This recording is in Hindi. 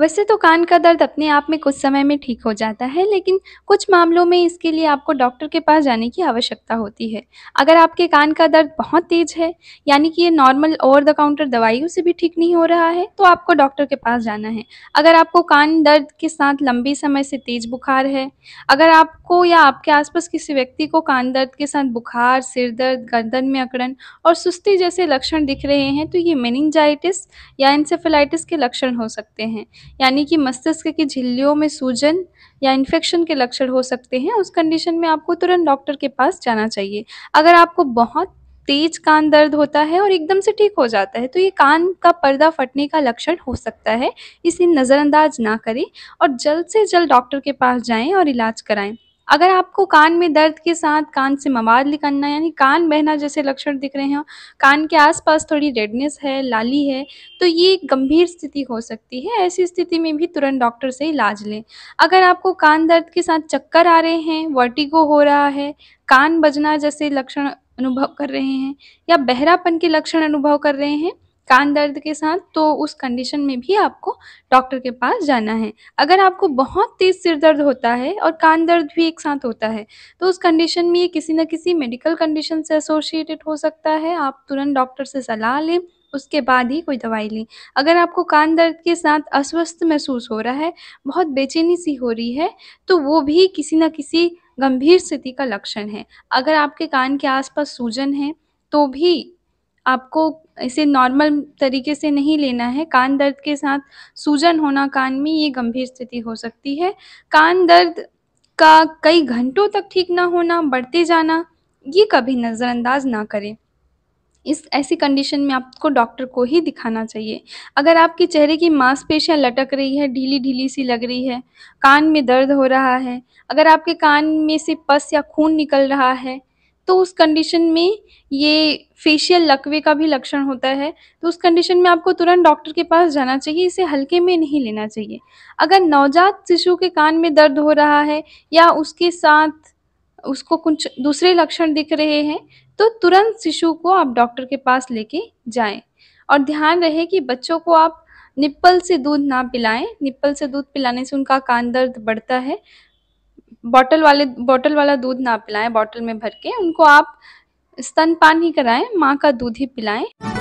वैसे तो कान का दर्द अपने आप में कुछ समय में ठीक हो जाता है लेकिन कुछ मामलों में इसके लिए आपको डॉक्टर के पास जाने की आवश्यकता होती है अगर आपके कान का दर्द बहुत तेज है यानी कि ये नॉर्मल ओवर द काउंटर दवाइयों से भी ठीक नहीं हो रहा है तो आपको डॉक्टर के पास जाना है अगर आपको कान दर्द के साथ लंबे समय से तेज बुखार है अगर आपको या आपके आसपास किसी व्यक्ति को कान दर्द के साथ बुखार सिर दर्द गर्दन में अकड़न और सुस्ती जैसे लक्षण दिख रहे हैं तो ये मेनिंजाइटिस या इंसेफेलाइटिस के लक्षण हो सकते हैं यानी कि मस्तिष्क की झिल्लियों में सूजन या इन्फेक्शन के लक्षण हो सकते हैं उस कंडीशन में आपको तुरंत डॉक्टर के पास जाना चाहिए अगर आपको बहुत तेज कान दर्द होता है और एकदम से ठीक हो जाता है तो ये कान का पर्दा फटने का लक्षण हो सकता है इसे नज़रअंदाज ना करें और जल्द से जल्द डॉक्टर के पास जाएं और इलाज कराएं अगर आपको कान में दर्द के साथ कान से मवाद निकलना यानी कान बहना जैसे लक्षण दिख रहे हैं कान के आसपास थोड़ी रेडनेस है लाली है तो ये गंभीर स्थिति हो सकती है ऐसी स्थिति में भी तुरंत डॉक्टर से इलाज लें अगर आपको कान दर्द के साथ चक्कर आ रहे हैं वर्टिगो हो रहा है कान बजना जैसे लक्षण अनुभव कर रहे हैं या बहरापन के लक्षण अनुभव कर रहे हैं कान दर्द के साथ तो उस कंडीशन में भी आपको डॉक्टर के पास जाना है अगर आपको बहुत तेज़ सिर दर्द होता है और कान दर्द भी एक साथ होता है तो उस कंडीशन में ये किसी न किसी मेडिकल कंडीशन से एसोसिएटेड हो सकता है आप तुरंत डॉक्टर से सलाह लें उसके बाद ही कोई दवाई लें अगर आपको कान दर्द के साथ अस्वस्थ महसूस हो रहा है बहुत बेचैनी सी हो रही है तो वो भी किसी न किसी गंभीर स्थिति का लक्षण है अगर आपके कान के आसपास सूजन है तो भी आपको इसे नॉर्मल तरीके से नहीं लेना है कान दर्द के साथ सूजन होना कान में ये गंभीर स्थिति हो सकती है कान दर्द का कई घंटों तक ठीक ना होना बढ़ते जाना ये कभी नज़रअंदाज ना करें इस ऐसी कंडीशन में आपको डॉक्टर को ही दिखाना चाहिए अगर आपके चेहरे की मांसपेशियां लटक रही है ढीली ढीली सी लग रही है कान में दर्द हो रहा है अगर आपके कान में से पस या खून निकल रहा है तो उस कंडीशन में ये फेशियल लकवे का भी लक्षण होता है तो उस कंडीशन में आपको तुरंत डॉक्टर के पास जाना चाहिए इसे हल्के में नहीं लेना चाहिए अगर नवजात शिशु के कान में दर्द हो रहा है या उसके साथ उसको कुछ दूसरे लक्षण दिख रहे हैं तो तुरंत शिशु को आप डॉक्टर के पास लेके जाएं और ध्यान रहे कि बच्चों को आप निप्पल से दूध ना पिलाएं निप्पल से दूध पिलाने से उनका कान दर्द बढ़ता है बॉटल वाले बॉटल वाला दूध ना पिलाएं बॉटल में भर के उनको आप स्तनपान ही कराएं माँ का दूध ही पिलाएं